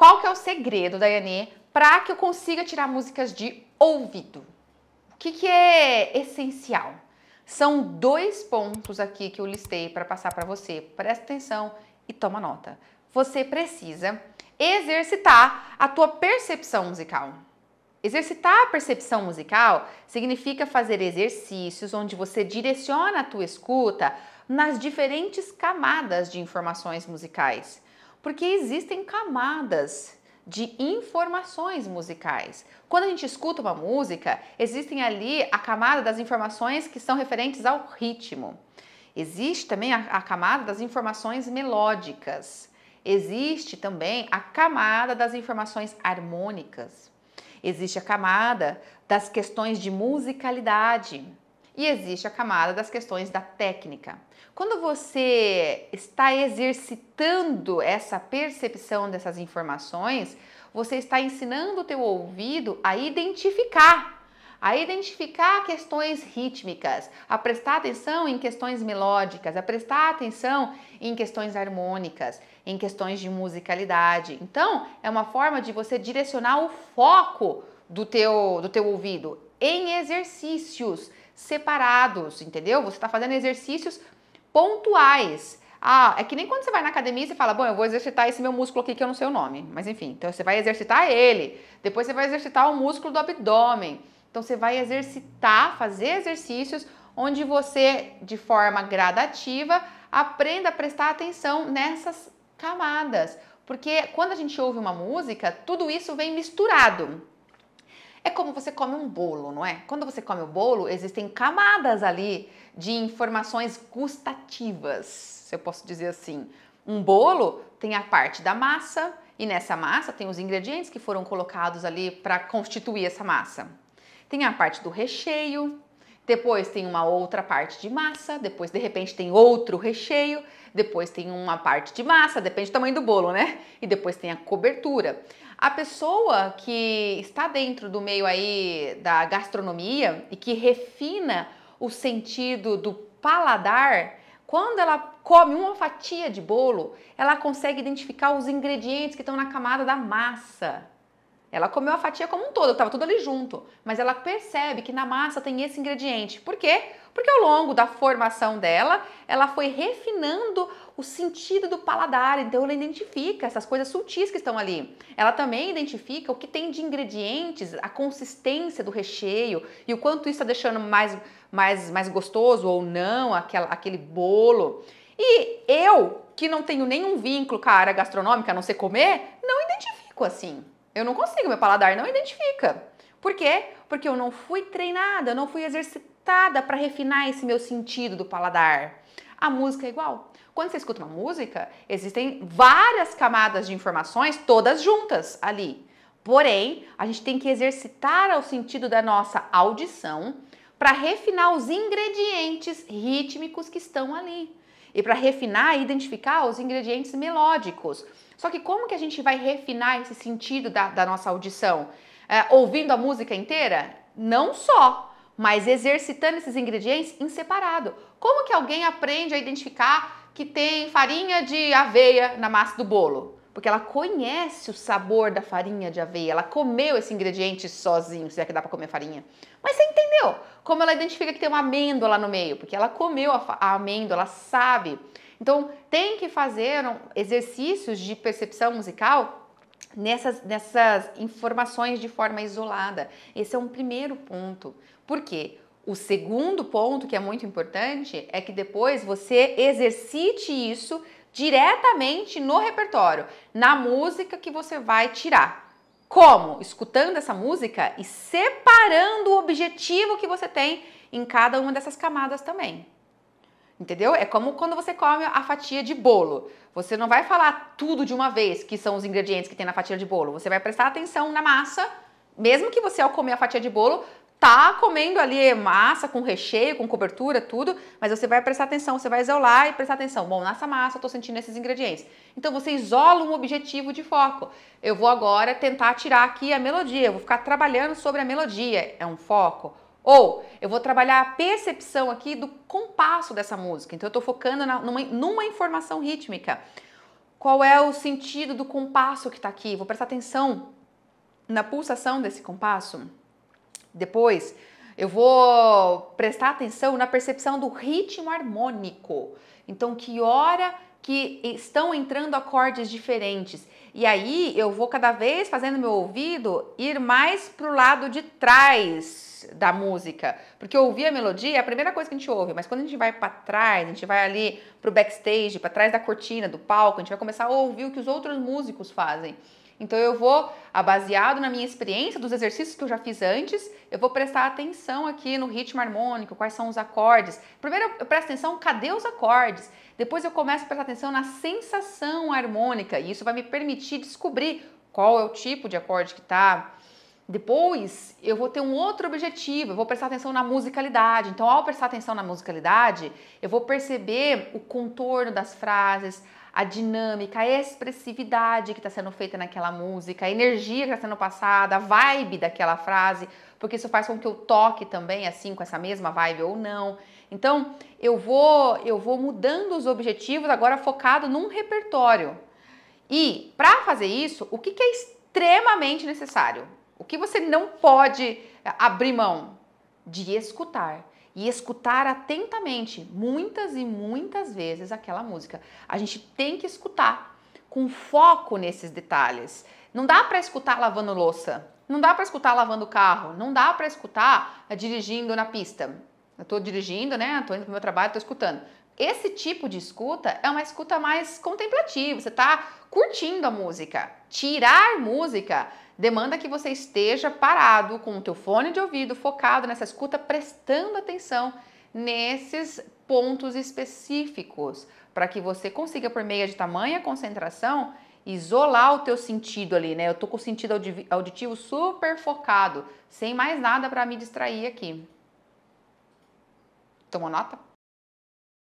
Qual que é o segredo, Daiane, para que eu consiga tirar músicas de ouvido? O que, que é essencial? São dois pontos aqui que eu listei para passar para você. Presta atenção e toma nota. Você precisa exercitar a tua percepção musical. Exercitar a percepção musical significa fazer exercícios onde você direciona a tua escuta nas diferentes camadas de informações musicais. Porque existem camadas de informações musicais. Quando a gente escuta uma música, existem ali a camada das informações que são referentes ao ritmo. Existe também a, a camada das informações melódicas. Existe também a camada das informações harmônicas. Existe a camada das questões de musicalidade. E existe a camada das questões da técnica. Quando você está exercitando essa percepção dessas informações, você está ensinando o teu ouvido a identificar, a identificar questões rítmicas, a prestar atenção em questões melódicas, a prestar atenção em questões harmônicas, em questões de musicalidade. Então, é uma forma de você direcionar o foco do teu, do teu ouvido em exercícios separados, entendeu? Você está fazendo exercícios pontuais. Ah, é que nem quando você vai na academia e você fala, bom, eu vou exercitar esse meu músculo aqui que eu não sei o nome, mas enfim, então você vai exercitar ele, depois você vai exercitar o músculo do abdômen. Então você vai exercitar, fazer exercícios onde você, de forma gradativa, aprenda a prestar atenção nessas camadas. Porque quando a gente ouve uma música, tudo isso vem misturado. É como você come um bolo, não é? Quando você come o bolo, existem camadas ali de informações gustativas, se eu posso dizer assim. Um bolo tem a parte da massa e nessa massa tem os ingredientes que foram colocados ali para constituir essa massa. Tem a parte do recheio, depois tem uma outra parte de massa, depois de repente tem outro recheio, depois tem uma parte de massa, depende do tamanho do bolo, né? E depois tem a cobertura. A pessoa que está dentro do meio aí da gastronomia e que refina o sentido do paladar, quando ela come uma fatia de bolo, ela consegue identificar os ingredientes que estão na camada da massa. Ela comeu a fatia como um todo, estava tudo ali junto, mas ela percebe que na massa tem esse ingrediente. Por quê? Porque ao longo da formação dela, ela foi refinando o sentido do paladar, então ela identifica essas coisas sutis que estão ali. Ela também identifica o que tem de ingredientes, a consistência do recheio e o quanto isso está deixando mais, mais, mais gostoso ou não aquela, aquele bolo. E eu, que não tenho nenhum vínculo com a área gastronômica, a não ser comer, não identifico assim. Eu não consigo, meu paladar não identifica. Por quê? Porque eu não fui treinada, não fui exercitada para refinar esse meu sentido do paladar. A música é igual. Quando você escuta uma música, existem várias camadas de informações, todas juntas ali. Porém, a gente tem que exercitar o sentido da nossa audição para refinar os ingredientes rítmicos que estão ali e para refinar e identificar os ingredientes melódicos. Só que como que a gente vai refinar esse sentido da, da nossa audição? É, ouvindo a música inteira? Não só, mas exercitando esses ingredientes em separado. Como que alguém aprende a identificar que tem farinha de aveia na massa do bolo? porque ela conhece o sabor da farinha de aveia, ela comeu esse ingrediente sozinho, se é que dá para comer farinha. Mas você entendeu como ela identifica que tem uma amêndoa lá no meio? Porque ela comeu a, a amêndoa, ela sabe. Então, tem que fazer exercícios de percepção musical nessas, nessas informações de forma isolada. Esse é um primeiro ponto. Por quê? O segundo ponto, que é muito importante, é que depois você exercite isso diretamente no repertório, na música que você vai tirar. Como? Escutando essa música e separando o objetivo que você tem em cada uma dessas camadas também. Entendeu? É como quando você come a fatia de bolo. Você não vai falar tudo de uma vez, que são os ingredientes que tem na fatia de bolo. Você vai prestar atenção na massa, mesmo que você ao comer a fatia de bolo tá comendo ali massa com recheio, com cobertura, tudo, mas você vai prestar atenção, você vai isolar e prestar atenção. Bom, nessa massa eu tô sentindo esses ingredientes. Então você isola um objetivo de foco. Eu vou agora tentar tirar aqui a melodia, eu vou ficar trabalhando sobre a melodia. É um foco ou eu vou trabalhar a percepção aqui do compasso dessa música. Então eu estou focando na, numa, numa informação rítmica. Qual é o sentido do compasso que está aqui? Vou prestar atenção na pulsação desse compasso. Depois, eu vou prestar atenção na percepção do ritmo harmônico. Então, que hora que estão entrando acordes diferentes. E aí eu vou cada vez fazendo meu ouvido ir mais pro lado de trás da música, porque ouvir a melodia é a primeira coisa que a gente ouve, mas quando a gente vai para trás, a gente vai ali pro backstage, para trás da cortina, do palco, a gente vai começar a ouvir o que os outros músicos fazem. Então eu vou, ah, baseado na minha experiência dos exercícios que eu já fiz antes, eu vou prestar atenção aqui no ritmo harmônico, quais são os acordes. Primeiro eu presto atenção cadê os acordes. Depois eu começo a prestar atenção na sensação harmônica e isso vai me permitir descobrir qual é o tipo de acorde que está. Depois eu vou ter um outro objetivo, eu vou prestar atenção na musicalidade. Então, ao prestar atenção na musicalidade, eu vou perceber o contorno das frases, a dinâmica, a expressividade que está sendo feita naquela música, a energia que está sendo passada, a vibe daquela frase, porque isso faz com que eu toque também assim com essa mesma vibe ou não. Então, eu vou eu vou mudando os objetivos agora focado num repertório. E para fazer isso, o que, que é extremamente necessário? O que você não pode eh, abrir mão de escutar e escutar atentamente, muitas e muitas vezes, aquela música. A gente tem que escutar com foco nesses detalhes. Não dá para escutar lavando louça, não dá para escutar lavando carro, não dá para escutar dirigindo na pista. Eu estou dirigindo, né? Estou indo para o meu trabalho, estou escutando. Esse tipo de escuta é uma escuta mais contemplativa, você está curtindo a música. Tirar música demanda que você esteja parado com o teu fone de ouvido, focado nessa escuta, prestando atenção nesses pontos específicos, para que você consiga por meio de tamanha concentração isolar o teu sentido ali, né? Eu tô com o sentido auditivo super focado, sem mais nada para me distrair aqui. Toma nota?